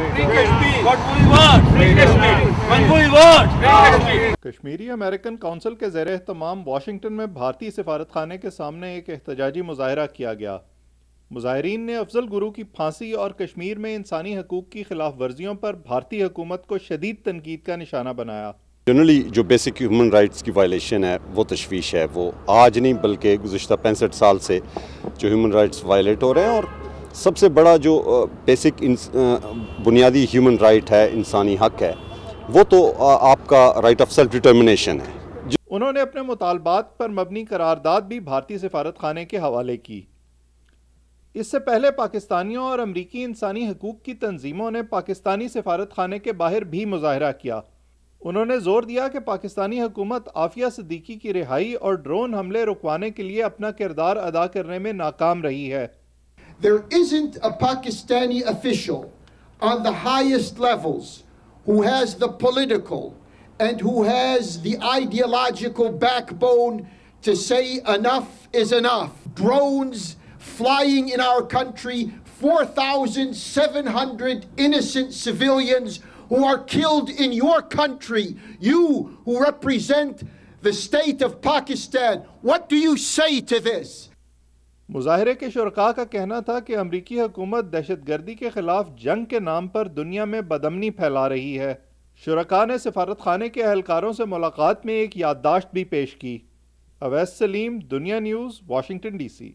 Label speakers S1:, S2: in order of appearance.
S1: Kashmiri American council के जेर तमाम वाशिंगटन में भारतीय सिफारत खाने के सामने एक एहतजाजी मुजाहरा किया गया मुजाहरीन ने अफजल गुरु की फांसी और कश्मीर में इंसानी हकूक की खिलाफ वर्जियों पर भारतीय हुकूमत को शदीद तनकीद का निशाना बनाया
S2: जनरली जो बेसिक ह्यूमन राइट्स की वायलेशन है वो तशवीश है वो आज नहीं बल्कि गुजशत पैंसठ साल से जो ह्यूमन राइट्स वायलेट हो रहे हैं और सबसे बड़ा जो बेसिक बुनियादी ह्यूमन राइट है इंसानी हक है वो तो आपका राइट ऑफ सेल्फ डिटर्मिनेशन है
S1: उन्होंने अपने मुतालबात पर मबनी करारदाद भी भारतीय सफारत खाने के हवाले की इससे पहले पाकिस्तानियों और अमरीकी इंसानी हकूक़ की तंजीमों ने पाकिस्तानी सफारत खाने के बाहर भी मुजाहरा किया उन्होंने जोर दिया कि पाकिस्तानी हुकूमत आफिया सदीकी की रिहाई और ड्रोन हमले रुकवाने के लिए अपना किरदार अदा
S3: करने में नाकाम रही है There isn't a Pakistani official on the highest levels who has the political and who has the ideological backbone to say enough is enough. Drones flying in our country, 4,700 innocent civilians who are killed in your country, you who represent the state of Pakistan. What do you say to this?
S1: मुजाहरे के शुरा का कहना था कि अमरीकी हुकूमत दहशत गर्दी के खिलाफ जंग के नाम पर दुनिया में बदमनी फैला रही है शुरा ने सफारत खाने के अहलकारों से मुलाकात में एक याददाश्त भी पेश की अवैस सलीम दुनिया न्यूज़ वाशिंगटन डी सी